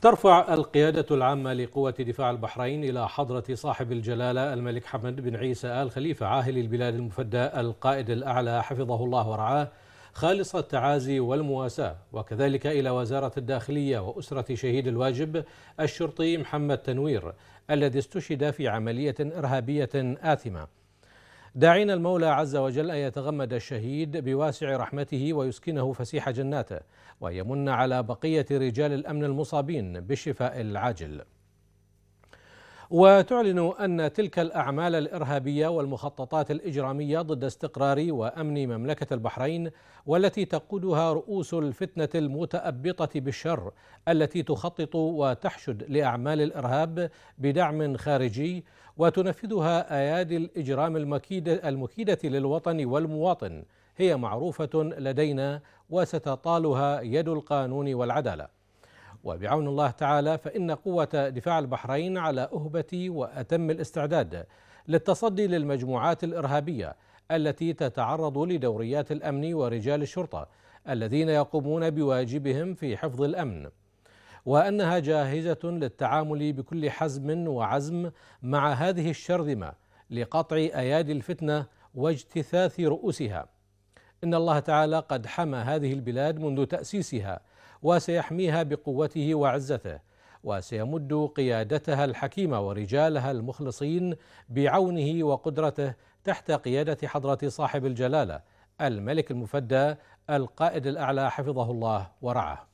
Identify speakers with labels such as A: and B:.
A: ترفع القيادة العامة لقوة دفاع البحرين إلى حضرة صاحب الجلالة الملك حمد بن عيسى آل خليفة عاهل البلاد المفدى القائد الأعلى حفظه الله ورعاه خالص التعازي والمواساة وكذلك إلى وزارة الداخلية وأسرة شهيد الواجب الشرطي محمد تنوير الذي استشهد في عملية إرهابية آثمة داعين المولى عز وجل أن يتغمد الشهيد بواسع رحمته ويسكنه فسيح جناته ويمن على بقية رجال الأمن المصابين بالشفاء العاجل وتعلن أن تلك الأعمال الإرهابية والمخططات الإجرامية ضد استقرار وأمن مملكة البحرين والتي تقودها رؤوس الفتنة المتأبطة بالشر التي تخطط وتحشد لأعمال الإرهاب بدعم خارجي وتنفذها أيادي الإجرام المكيدة, المكيدة للوطن والمواطن هي معروفة لدينا وستطالها يد القانون والعداله وبعون الله تعالى فإن قوة دفاع البحرين على أهبة وأتم الاستعداد للتصدي للمجموعات الإرهابية التي تتعرض لدوريات الأمن ورجال الشرطة الذين يقومون بواجبهم في حفظ الأمن وأنها جاهزة للتعامل بكل حزم وعزم مع هذه الشرذمة لقطع أيادي الفتنة واجتثاث رؤوسها إن الله تعالى قد حمى هذه البلاد منذ تأسيسها وسيحميها بقوته وعزته وسيمد قيادتها الحكيمة ورجالها المخلصين بعونه وقدرته تحت قيادة حضرة صاحب الجلالة الملك المفدى القائد الأعلى حفظه الله ورعاه